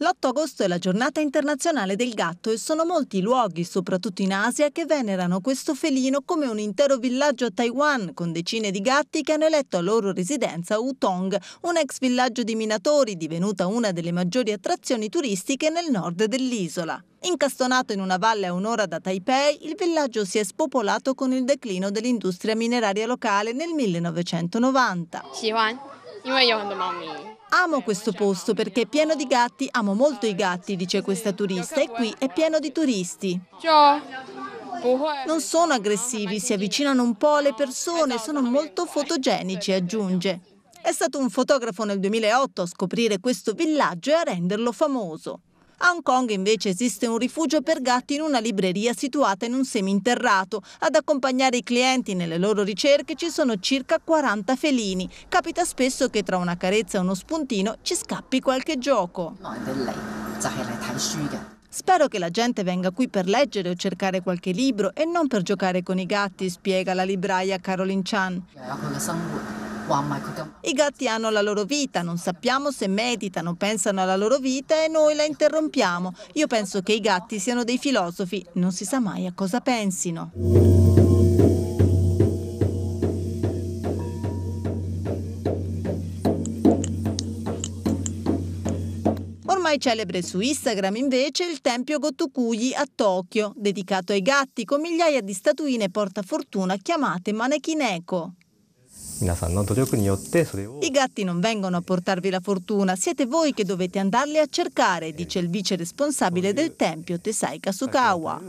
L'8 agosto è la giornata internazionale del gatto e sono molti i luoghi, soprattutto in Asia, che venerano questo felino come un intero villaggio a Taiwan, con decine di gatti che hanno eletto a loro residenza Wutong, un ex villaggio di minatori divenuta una delle maggiori attrazioni turistiche nel nord dell'isola. Incastonato in una valle a un'ora da Taipei, il villaggio si è spopolato con il declino dell'industria mineraria locale nel 1990. Amo questo posto perché è pieno di gatti, amo molto i gatti, dice questa turista, e qui è pieno di turisti. Non sono aggressivi, si avvicinano un po' alle persone, sono molto fotogenici, aggiunge. È stato un fotografo nel 2008 a scoprire questo villaggio e a renderlo famoso. A Hong Kong invece esiste un rifugio per gatti in una libreria situata in un seminterrato. Ad accompagnare i clienti nelle loro ricerche ci sono circa 40 felini. Capita spesso che tra una carezza e uno spuntino ci scappi qualche gioco. Spero che la gente venga qui per leggere o cercare qualche libro e non per giocare con i gatti, spiega la libraia Caroline Chan. I gatti hanno la loro vita, non sappiamo se meditano, pensano alla loro vita e noi la interrompiamo. Io penso che i gatti siano dei filosofi, non si sa mai a cosa pensino. ormai celebre su Instagram invece il tempio Gotokuji a Tokyo, dedicato ai gatti con migliaia di statuine portafortuna chiamate manekineko. I gatti non vengono a portarvi la fortuna, siete voi che dovete andarli a cercare, dice il vice responsabile del tempio Tesai Kasukawa.